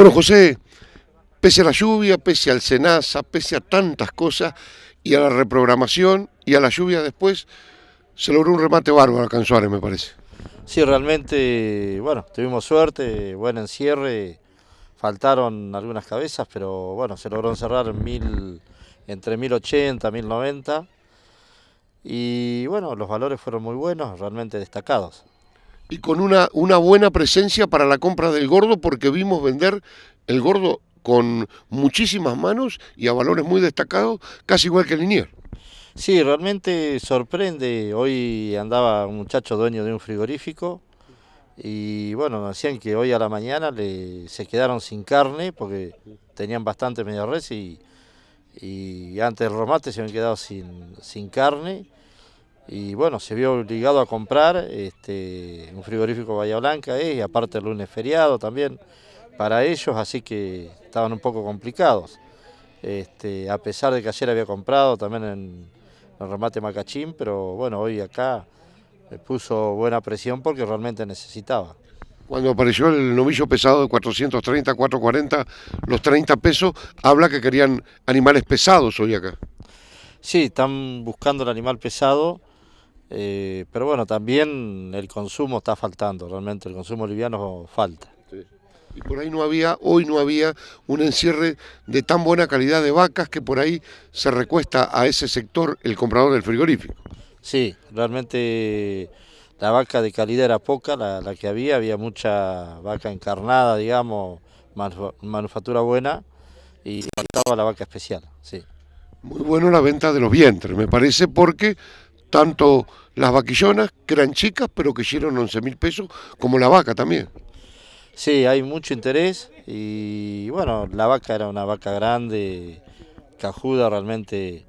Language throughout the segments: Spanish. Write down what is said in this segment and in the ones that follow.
Bueno, José, pese a la lluvia, pese al senasa, pese a tantas cosas y a la reprogramación y a la lluvia después, se logró un remate bárbaro a Suárez, me parece. Sí, realmente, bueno, tuvimos suerte, buen encierre, faltaron algunas cabezas, pero bueno, se logró encerrar mil, entre 1080, 1090. Y bueno, los valores fueron muy buenos, realmente destacados y con una, una buena presencia para la compra del gordo porque vimos vender el gordo con muchísimas manos y a valores muy destacados, casi igual que el Linier. Sí, realmente sorprende. Hoy andaba un muchacho dueño de un frigorífico y bueno, decían que hoy a la mañana se quedaron sin carne porque tenían bastante media res y, y antes del Romate se habían quedado sin, sin carne y bueno, se vio obligado a comprar este, un frigorífico Bahía Blanca, y aparte el lunes feriado también para ellos, así que estaban un poco complicados. Este, a pesar de que ayer había comprado también en el remate Macachín, pero bueno, hoy acá me puso buena presión porque realmente necesitaba. Cuando apareció el novillo pesado de 430, 440, los 30 pesos, habla que querían animales pesados hoy acá. Sí, están buscando el animal pesado eh, pero bueno, también el consumo está faltando, realmente el consumo liviano falta. Y por ahí no había, hoy no había un encierre de tan buena calidad de vacas que por ahí se recuesta a ese sector el comprador del frigorífico. Sí, realmente la vaca de calidad era poca, la, que había, había mucha vaca encarnada, digamos, manufactura buena y faltaba la vaca especial, sí. Muy bueno la venta de los vientres, me parece, porque tanto las vaquillonas, que eran chicas, pero que hicieron 11 mil pesos, como la vaca también. Sí, hay mucho interés y bueno, la vaca era una vaca grande, cajuda realmente,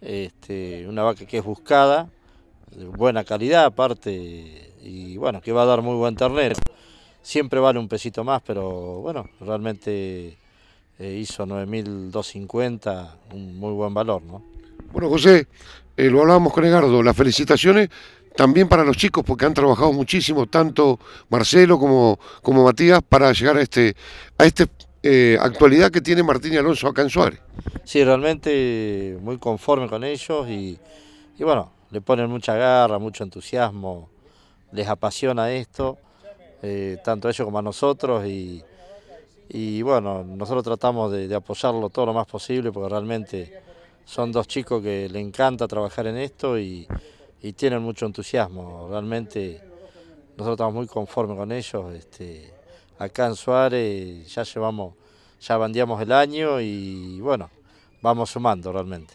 este, una vaca que es buscada, de buena calidad aparte y bueno, que va a dar muy buen ternero. Siempre vale un pesito más, pero bueno, realmente eh, hizo 9.250, un muy buen valor, ¿no? Bueno, José, eh, lo hablábamos con Egardo, las felicitaciones también para los chicos, porque han trabajado muchísimo, tanto Marcelo como, como Matías, para llegar a este, a esta eh, actualidad que tiene Martín y Alonso acá en Suárez. Sí, realmente muy conforme con ellos y, bueno, le ponen mucha garra, mucho entusiasmo, les apasiona esto, eh, tanto a ellos como a nosotros y, y bueno, nosotros tratamos de, de, apoyarlo todo lo más posible porque realmente son dos chicos que le encanta trabajar en esto y, tienen mucho entusiasmo. Realmente nosotros estamos muy conformes con ellos. Este, acá en Suárez ya llevamos, ya bandeamos el año y bueno, vamos sumando realmente.